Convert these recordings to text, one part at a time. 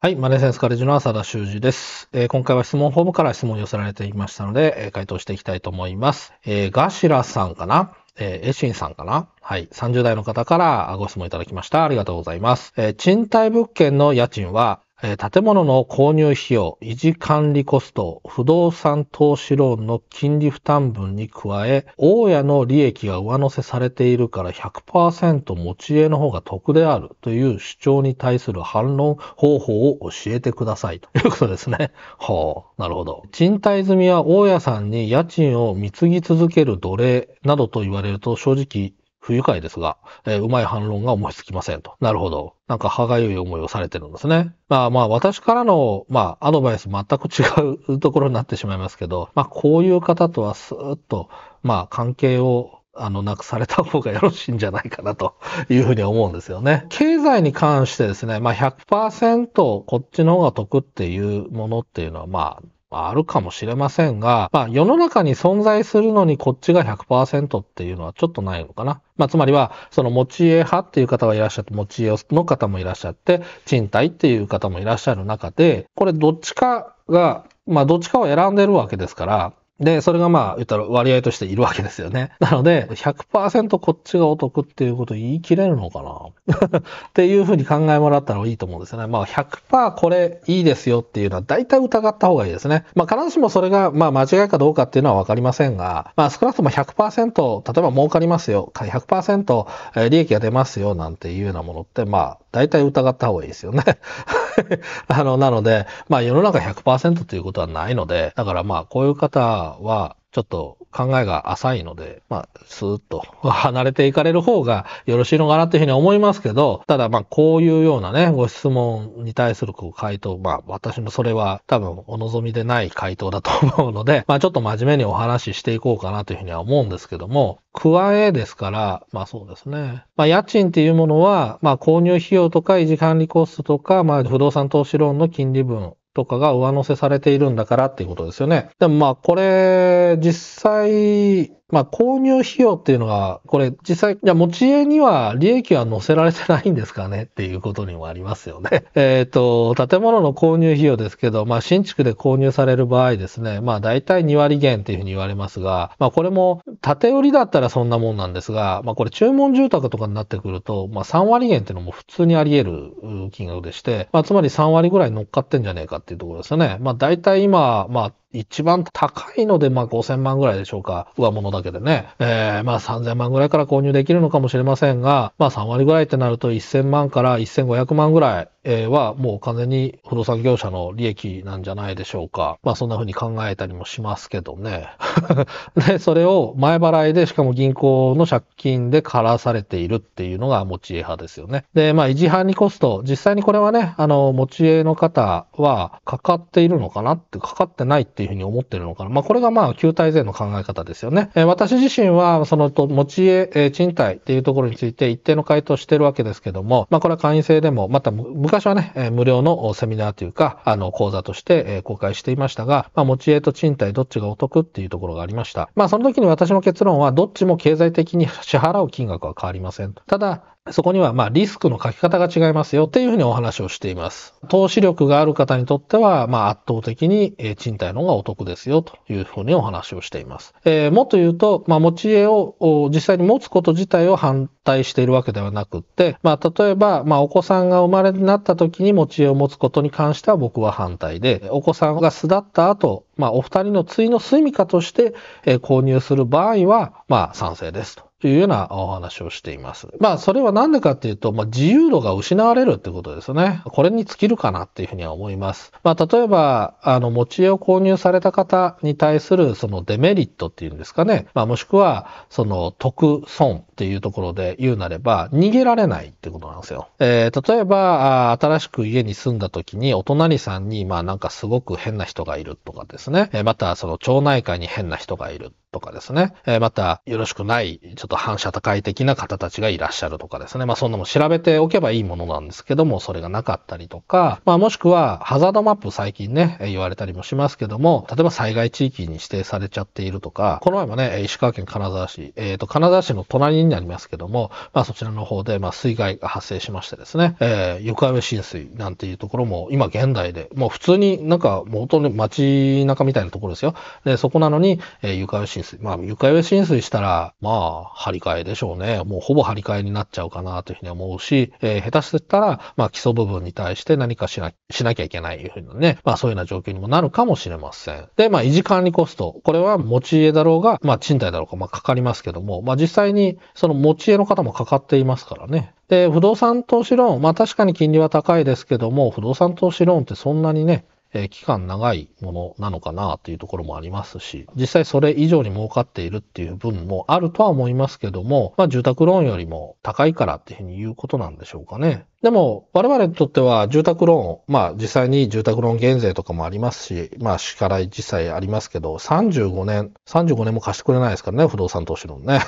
はい。マネーセンスカレッジの浅田修二です、えー、今回は質問フォームから質問を寄せられていましたので、えー、回答していきたいと思います。えー、ガシラさんかなえー、エシンさんかなはい。30代の方からご質問いただきました。ありがとうございます。え賃貸物件の家賃は建物の購入費用、維持管理コスト、不動産投資ローンの金利負担分に加え、大家の利益が上乗せされているから100%持ち家の方が得であるという主張に対する反論方法を教えてくださいということですね。ほ う、なるほど。賃貸済みは大家さんに家賃を貢ぎ続ける奴隷などと言われると正直不愉快ですが、えー、うまい反論が思いつきませんと。なるほど。なんか歯がゆい思いをされてるんですね。まあまあ私からの、まあアドバイス全く違うところになってしまいますけど、まあこういう方とはスーッと、まあ関係をあの、なくされた方がよろしいんじゃないかなというふうに思うんですよね。経済に関してですね、まあ100%こっちの方が得っていうものっていうのは、まああるかもしれませんが、まあ世の中に存在するのにこっちが100%っていうのはちょっとないのかな。まあつまりは、その持ち家派っていう方がいらっしゃって、持ち家の方もいらっしゃって、賃貸っていう方もいらっしゃる中で、これどっちかが、まあどっちかを選んでるわけですから、で、それがまあ、言ったら割合としているわけですよね。なので、100%こっちがお得っていうこと言い切れるのかな っていうふうに考えもらったらいいと思うんですよね。まあ100%これいいですよっていうのは大体疑った方がいいですね。まあ必ずしもそれがまあ間違いかどうかっていうのはわかりませんが、まあ少なくとも100%、例えば儲かりますよ、100%利益が出ますよなんていうようなものってまあ大体疑った方がいいですよね。あの、なので、まあ世の中100%ということはないので、だからまあこういう方は、ちょっと考えが浅いので、まあ、スーッと離れていかれる方がよろしいのかなというふうに思いますけど、ただまあ、こういうようなね、ご質問に対するこう回答、まあ、私もそれは多分お望みでない回答だと思うので、まあ、ちょっと真面目にお話ししていこうかなというふうには思うんですけども、加えですから、まあそうですね。まあ家賃っていうものは、まあ購入費用とか維持管理コストとか、まあ不動産投資ローンの金利分とかが上乗せされているんだからっていうことですよね。でもまあこれ実際まあ、購入費用っていうのが、これ実際、いや、持ち家には利益は載せられてないんですかねっていうことにもありますよね。えっ、と、建物の購入費用ですけど、まあ、新築で購入される場合ですね、まあ、大体2割減っていうふうに言われますが、まあ、これも、建売りだったらそんなもんなんですが、まあ、これ注文住宅とかになってくると、まあ、3割減っていうのも普通にあり得る金額でして、まあ、つまり3割ぐらい乗っかってんじゃねえかっていうところですよね。まあ、大体今、まあ、一番高いので、まあ、5000万ぐらいでしょうか。上物だけでね。えー、まあ、3000万ぐらいから購入できるのかもしれませんが、まあ、3割ぐらいってなると1000万から1500万ぐらいはもう完全に不動産業者の利益なんじゃないでしょうか。まあそんな風に考えたりもしますけどね。で、それを前払いでしかも銀行の借金でからされているっていうのが持ち家派ですよね。で、まあ維持派にコスト、実際にこれはね、あの、持ち家の方はかかっているのかなって、かかってないっていう風に思ってるのかな。まあこれがまあ旧滞税の考え方ですよね。え私自身はそのと持ち家、え賃貸っていうところについて一定の回答してるわけですけども、まあこれは会員制でも、また昔昔はね、え無料のセミナーというか、あの、講座として、え公開していましたが、まあ、持ち家と賃貸どっちがお得っていうところがありました。まあ、その時に私の結論は、どっちも経済的に支払う金額は変わりません。ただ、そこにはまリスクの書き方が違いますよっていうふうにお話をしています。投資力がある方にとってはま圧倒的に賃貸の方がお得ですよというふうにお話をしています。えー、もっと言うと、まあ、持ち家を実際に持つこと自体を反対しているわけではなくって、まあ、例えば、まあ、お子さんが生まれになった時に持ち家を持つことに関しては僕は反対で、お子さんが巣立った後、まあ、お二人の対の住みかとして購入する場合は、ま賛成ですと。というようなお話をしています。まあ、それはなんでかっていうと、まあ、自由度が失われるってことですね。これに尽きるかなっていうふうには思います。まあ、例えば、あの、持ち家を購入された方に対する、そのデメリットっていうんですかね。まあ、もしくは、その、得、損っていうところで言うなれば、逃げられないってことなんですよ。えー、例えば、新しく家に住んだ時に、お隣さんに、まあ、なんかすごく変な人がいるとかですね。え、また、その、町内会に変な人がいる。とかですね、えー、またよろしくないちょっと反社会的な方たちがいらっしゃるとかですね、まあそんなも調べておけばいいものなんですけども、それがなかったりとか、まあもしくはハザードマップ最近ね、言われたりもしますけども、例えば災害地域に指定されちゃっているとか、この前もね、石川県金沢市、えっ、ー、と金沢市の隣になりますけども、まあそちらの方でまあ水害が発生しましてですね、えー、床上浸水なんていうところも今現代で、もう普通になんか元のに街中みたいなところですよ。で、そこなのに、えー、床上浸水まあ、床上浸水したら、まあ、張り替えでしょうね。もうほぼ張り替えになっちゃうかなというふうに思うし、えー、下手したら、まあ、基礎部分に対して何かしな、しなきゃいけないというふうなね、まあ、そういうような状況にもなるかもしれません。で、まあ、維持管理コスト。これは持ち家だろうが、まあ、賃貸だろうが、まあ、かかりますけども、まあ、実際に、その持ち家の方もかかっていますからね。で、不動産投資ローン、まあ確かに金利は高いですけども、不動産投資ローンってそんなにね、え期間長いものなのかなというところもありますし、実際それ以上に儲かっているっていう分もあるとは思いますけども、まあ、住宅ローンよりも高いからっていうふうに言うことなんでしょうかね。でも、我々にとっては住宅ローン、まあ実際に住宅ローン減税とかもありますし、まあ支払い実際ありますけど、35年、35年も貸してくれないですからね、不動産投資のね。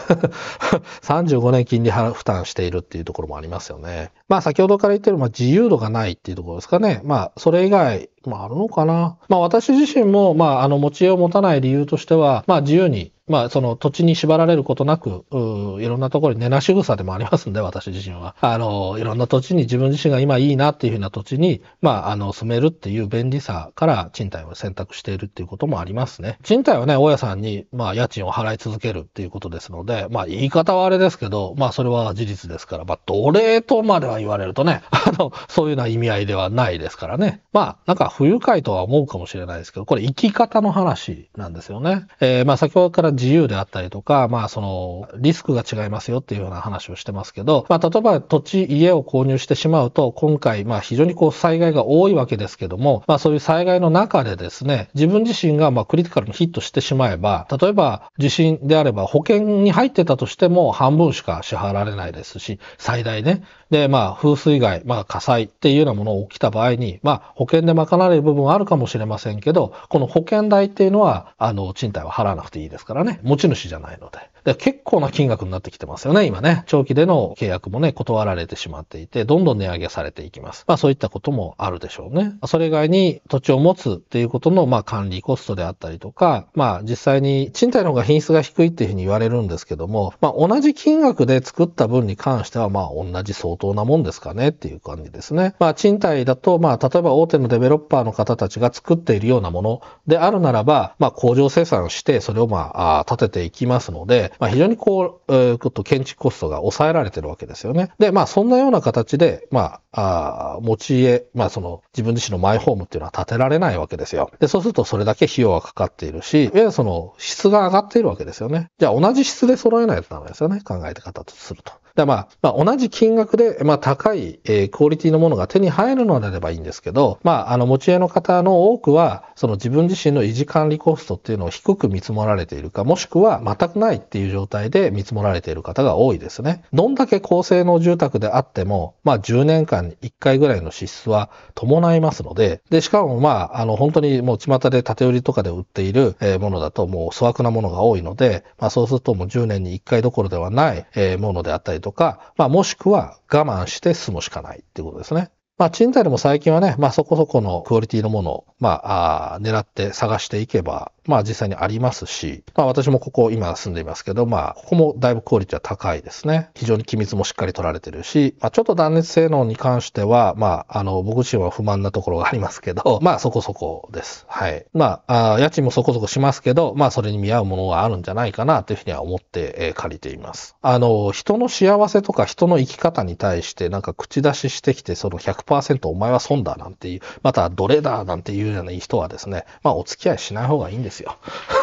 35 年金利負担しているっていうところもありますよね。まあ先ほどから言ってる、まあ自由度がないっていうところですかね。まあそれ以外、もああるのかな。まあ私自身も、まああの持ち家を持たない理由としては、まあ自由にまあ、その土地に縛られることなく、いろんなところに根なし草でもありますんで、私自身は。あの、いろんな土地に自分自身が今いいなっていうふうな土地に、まあ、あの、住めるっていう便利さから賃貸を選択しているっていうこともありますね。賃貸はね、大家さんに、まあ、家賃を払い続けるっていうことですので、まあ、言い方はあれですけど、まあ、それは事実ですから、まあ、奴隷とまでは言われるとね、あの、そういうような意味合いではないですからね。まあ、なんか不愉快とは思うかもしれないですけど、これ生き方の話なんですよね。えー、まあ、先ほどから自由であったりとか、まあそのリスクが違いますよっていうような話をしてますけど、まあ例えば土地、家を購入してしまうと、今回まあ非常にこう災害が多いわけですけども、まあそういう災害の中でですね、自分自身がまあクリティカルにヒットしてしまえば、例えば地震であれば保険に入ってたとしても半分しか支払われないですし、最大ね、で、まあ、風水害、まあ、火災っていうようなものが起きた場合に、まあ、保険で賄われる部分はあるかもしれませんけど、この保険代っていうのは、あの、賃貸は払わなくていいですからね。持ち主じゃないので。結構な金額になってきてますよね、今ね。長期での契約もね、断られてしまっていて、どんどん値上げされていきます。まあそういったこともあるでしょうね。それ以外に土地を持つっていうことの、まあ管理コストであったりとか、まあ実際に賃貸の方が品質が低いっていうふうに言われるんですけども、まあ同じ金額で作った分に関しては、まあ同じ相当なもんですかねっていう感じですね。まあ賃貸だと、まあ例えば大手のデベロッパーの方たちが作っているようなものであるならば、まあ工場生産してそれをまあ立てていきますので、まあ、非常にこう、えー、と建築コストが抑えられてるわけですよね。で、まあ、そんなような形で、まあ、あ持ち家、まあ、その、自分自身のマイホームっていうのは建てられないわけですよ。で、そうするとそれだけ費用がかかっているし、いわゆるその、質が上がっているわけですよね。じゃあ、同じ質で揃えないとダメですよね。考えて方とすると。まあ、まあ、同じ金額で、まあ、高い、えー、クオリティのものが手に入るのであればいいんですけど、まあ、あの、持ち家の方の多くは、その自分自身の維持管理コストっていうのを低く見積もられているか、もしくは全くないっていう状態で見積もられている方が多いですね。どんだけ高性能住宅であっても、まあ、10年間に1回ぐらいの支出は伴いますので、で、しかも、まあ、あの、本当にもう巷で建て売りとかで売っている、えー、ものだと、もう粗悪なものが多いので、まあ、そうするともう10年に1回どころではない、えー、ものであったりとか、まあ、もしくは我慢して済むしかないっていうことですね。まあ、賃貸でも最近はね、まあ、そこそこのクオリティのものを、まあ、あ狙って探していけば、まあ実際にありますし、まあ私もここ今住んでいますけど、まあここもだいぶクオリティは高いですね。非常に機密もしっかり取られてるし、まあちょっと断熱性能に関しては、まああの僕自身は不満なところがありますけど、まあそこそこです。はい。まあ家賃もそこそこしますけど、まあそれに見合うものがあるんじゃないかなというふうには思って、えー、借りています。あの、人の幸せとか人の生き方に対してなんか口出ししてきて、その100%お前は損だなんていう、また奴隷だなんていうような人はですね、まあお付き合いしない方がいいんですですよ。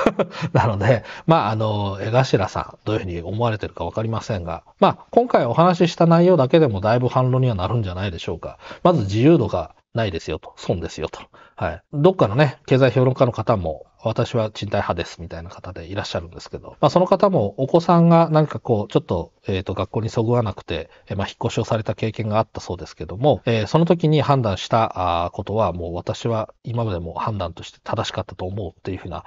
なので、まあ、あの、江頭さん、どういうふうに思われてるか分かりませんが、まあ、今回お話しした内容だけでもだいぶ反論にはなるんじゃないでしょうか。まず自由度がないですよと、損ですよと。はい。どっかのね、経済評論家の方も、私は賃貸派ですみたいな方でいらっしゃるんですけど、まあ、その方もお子さんが何かこう、ちょっと、えっ、と、学校にそぐわなくて、えー、まあ、引っ越しをされた経験があったそうですけども、えー、その時に判断したことは、もう私は今までも判断として正しかったと思うっていうふうな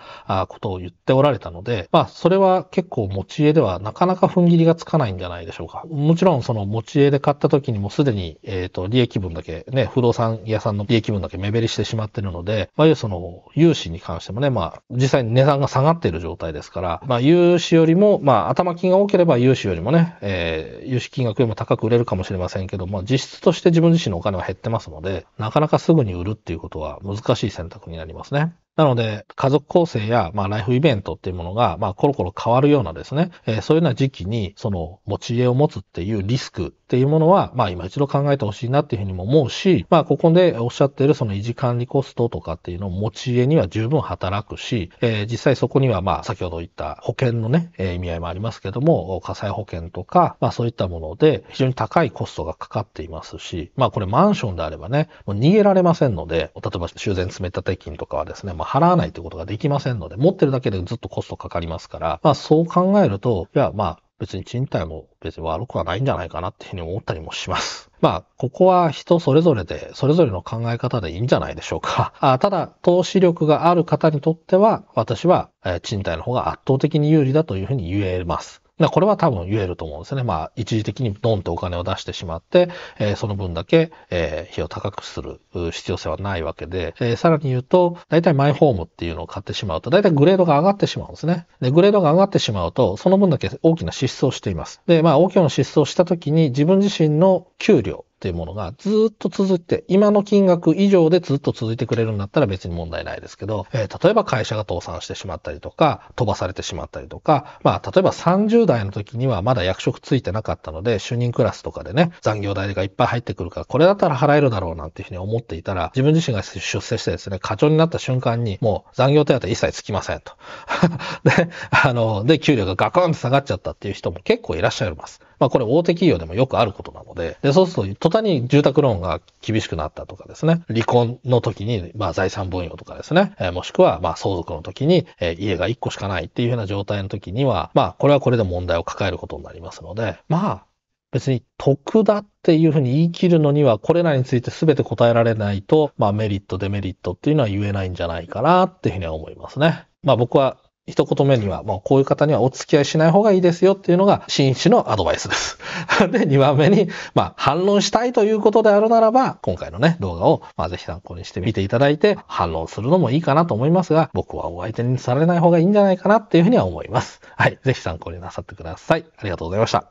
ことを言っておられたので、まあ、それは結構持ち家ではなかなか踏ん切りがつかないんじゃないでしょうか。もちろん、その持ち家で買った時にもすでに、えっ、と、利益分だけ、ね、不動産屋さんの利益分だけ目減りしてしまってるので、まあ、その、融資に関してもね、まあ、実際に値段が下がっている状態ですから、まあ、融資よりも、まあ、頭金が多ければ融資よりもね、えー、融資金額よりも高く売れるかもしれませんけど、まあ、実質として自分自身のお金は減ってますので、なかなかすぐに売るっていうことは難しい選択になりますね。なので、家族構成や、まあ、ライフイベントっていうものが、まあ、コロコロ変わるようなですね、えー、そういうような時期に、その、持ち家を持つっていうリスクっていうものは、まあ、今一度考えてほしいなっていうふうにも思うし、まあ、ここでおっしゃってるその維持管理コストとかっていうのを持ち家には十分働くし、えー、実際そこには、まあ、先ほど言った保険のね、えー、意味合いもありますけども、火災保険とか、まあ、そういったもので、非常に高いコストがかかっていますし、まあ、これマンションであればね、もう逃げられませんので、例えば修繕積立金とかはですね、まあ払わないってことができませんので、持ってるだけでずっとコストかかりますから、まあそう考えると、いや、まあ別に賃貸も別に悪くはないんじゃないかなっていうふうに思ったりもします。まあ、ここは人それぞれで、それぞれの考え方でいいんじゃないでしょうか。あただ、投資力がある方にとっては、私は、え賃貸の方が圧倒的に有利だというふうに言えます。だこれは多分言えると思うんですね。まあ、一時的にドンとお金を出してしまって、えー、その分だけ、えー、費用高くする必要性はないわけで、えー、さらに言うと、大体マイホームっていうのを買ってしまうと、大体グレードが上がってしまうんですね。で、グレードが上がってしまうと、その分だけ大きな支出をしています。で、まあ、大きな支出をした時に自分自身の給料、っていうものがずっと続いて、今の金額以上でずっと続いてくれるんだったら別に問題ないですけど、えー、例えば会社が倒産してしまったりとか、飛ばされてしまったりとか、まあ、例えば30代の時にはまだ役職ついてなかったので、主任クラスとかでね、残業代がいっぱい入ってくるから、これだったら払えるだろうなんていうふうに思っていたら、自分自身が出世してですね、課長になった瞬間に、もう残業手当一切つきませんと。で、あの、で、給料がガクンと下がっちゃったっていう人も結構いらっしゃいます。まあこれ大手企業でもよくあることなので、で、そうすると途端に住宅ローンが厳しくなったとかですね、離婚の時に、まあ財産分与とかですね、えもしくはまあ相続の時に、え家が1個しかないっていうような状態の時には、まあこれはこれで問題を抱えることになりますので、まあ別に得だっていうふうに言い切るのには、これらについて全て答えられないと、まあメリット、デメリットっていうのは言えないんじゃないかなっていうふうには思いますね。まあ僕は一言目には、もうこういう方にはお付き合いしない方がいいですよっていうのが紳士のアドバイスです。で、2番目に、まあ、反論したいということであるならば、今回のね、動画を、まあ、ぜひ参考にしてみていただいて、反論するのもいいかなと思いますが、僕はお相手にされない方がいいんじゃないかなっていうふうには思います。はい。ぜひ参考になさってください。ありがとうございました。